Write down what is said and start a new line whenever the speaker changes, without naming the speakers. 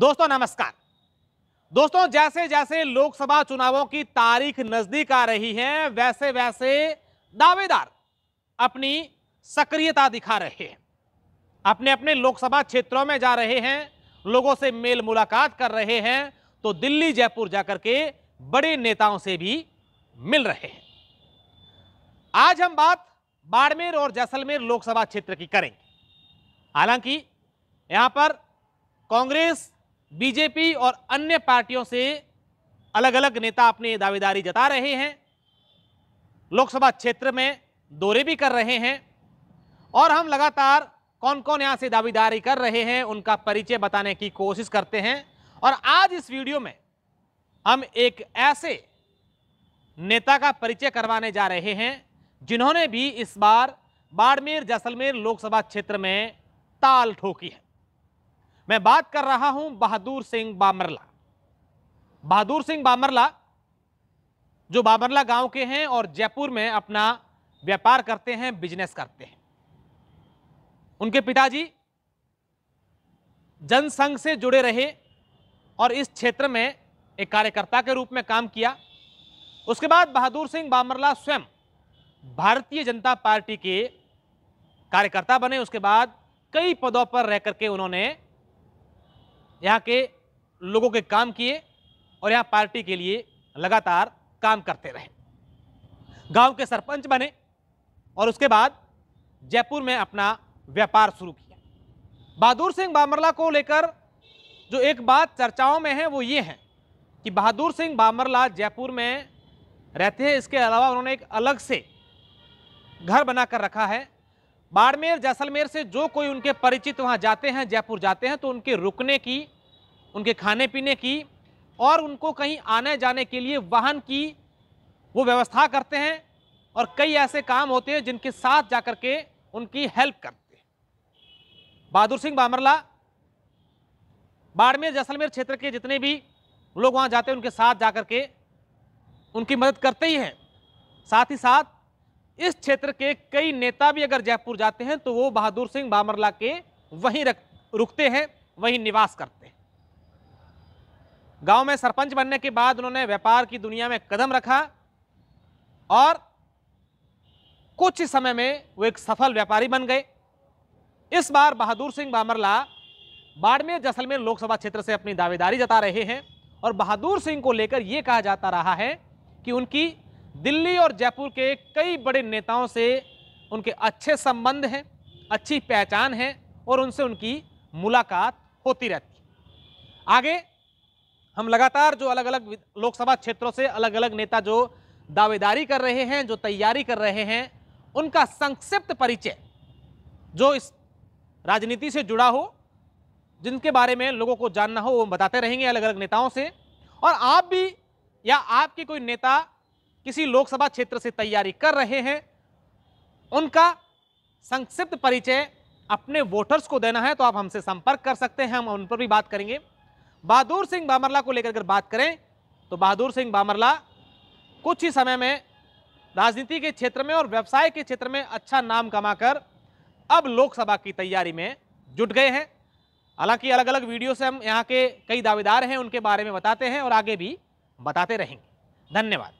दोस्तों नमस्कार दोस्तों जैसे जैसे लोकसभा चुनावों की तारीख नजदीक आ रही है वैसे वैसे दावेदार अपनी सक्रियता दिखा रहे हैं अपने अपने लोकसभा क्षेत्रों में जा रहे हैं लोगों से मेल मुलाकात कर रहे हैं तो दिल्ली जयपुर जाकर के बड़े नेताओं से भी मिल रहे हैं आज हम बात बाड़मेर और जैसलमेर लोकसभा क्षेत्र की करेंगे हालांकि यहां पर कांग्रेस बीजेपी और अन्य पार्टियों से अलग अलग नेता अपनी दावेदारी जता रहे हैं लोकसभा क्षेत्र में दौरे भी कर रहे हैं और हम लगातार कौन कौन यहाँ से दावेदारी कर रहे हैं उनका परिचय बताने की कोशिश करते हैं और आज इस वीडियो में हम एक ऐसे नेता का परिचय करवाने जा रहे हैं जिन्होंने भी इस बार बाड़मेर जैसलमेर लोकसभा क्षेत्र में ताल ठोकी है मैं बात कर रहा हूं बहादुर सिंह बामरला बहादुर सिंह बामरला जो बामरला गांव के हैं और जयपुर में अपना व्यापार करते हैं बिजनेस करते हैं उनके पिताजी जनसंघ से जुड़े रहे और इस क्षेत्र में एक कार्यकर्ता के रूप में काम किया उसके बाद बहादुर सिंह बामरला स्वयं भारतीय जनता पार्टी के कार्यकर्ता बने उसके बाद कई पदों पर रह करके उन्होंने यहाँ के लोगों के काम किए और यहाँ पार्टी के लिए लगातार काम करते रहे गांव के सरपंच बने और उसके बाद जयपुर में अपना व्यापार शुरू किया बहादुर सिंह बामरला को लेकर जो एक बात चर्चाओं में है वो ये है कि बहादुर सिंह बामरला जयपुर में रहते हैं इसके अलावा उन्होंने एक अलग से घर बना कर रखा है बाड़मेर जैसलमेर से जो कोई उनके परिचित वहाँ जाते हैं जयपुर जाते हैं तो उनके रुकने की उनके खाने पीने की और उनको कहीं आने जाने के लिए वाहन की वो व्यवस्था करते हैं और कई ऐसे काम होते हैं जिनके साथ जाकर के उनकी हेल्प करते हैं बहादुर सिंह बामरला बाड़मेर जैसलमेर क्षेत्र के जितने भी लोग वहाँ जाते हैं उनके साथ कर के उनकी मदद करते ही हैं साथ ही साथ इस क्षेत्र के कई नेता भी अगर जयपुर जाते हैं तो वो बहादुर सिंह बामरला के वहीं रख रुकते हैं वहीं निवास करते हैं गांव में सरपंच बनने के बाद उन्होंने व्यापार की दुनिया में कदम रखा और कुछ ही समय में वो एक सफल व्यापारी बन गए इस बार बहादुर सिंह बामरला बाड़मेर जैसलमेर लोकसभा क्षेत्र से अपनी दावेदारी जता रहे हैं और बहादुर सिंह को लेकर यह कहा जाता रहा है कि उनकी दिल्ली और जयपुर के कई बड़े नेताओं से उनके अच्छे संबंध हैं अच्छी पहचान है और उनसे उनकी मुलाकात होती रहती है आगे हम लगातार जो अलग अलग लोकसभा क्षेत्रों से अलग अलग नेता जो दावेदारी कर रहे हैं जो तैयारी कर रहे हैं उनका संक्षिप्त परिचय जो इस राजनीति से जुड़ा हो जिनके बारे में लोगों को जानना हो वो बताते रहेंगे अलग अलग नेताओं से और आप भी या आपके कोई नेता किसी लोकसभा क्षेत्र से तैयारी कर रहे हैं उनका संक्षिप्त परिचय अपने वोटर्स को देना है तो आप हमसे संपर्क कर सकते हैं हम उन पर भी बात करेंगे बहादुर सिंह बामरला को लेकर अगर बात करें तो बहादुर सिंह बामरला कुछ ही समय में राजनीति के क्षेत्र में और व्यवसाय के क्षेत्र में अच्छा नाम कमाकर अब लोकसभा की तैयारी में जुट गए हैं हालांकि अलग अलग वीडियो से हम यहाँ के कई दावेदार हैं उनके बारे में बताते हैं और आगे भी बताते रहेंगे धन्यवाद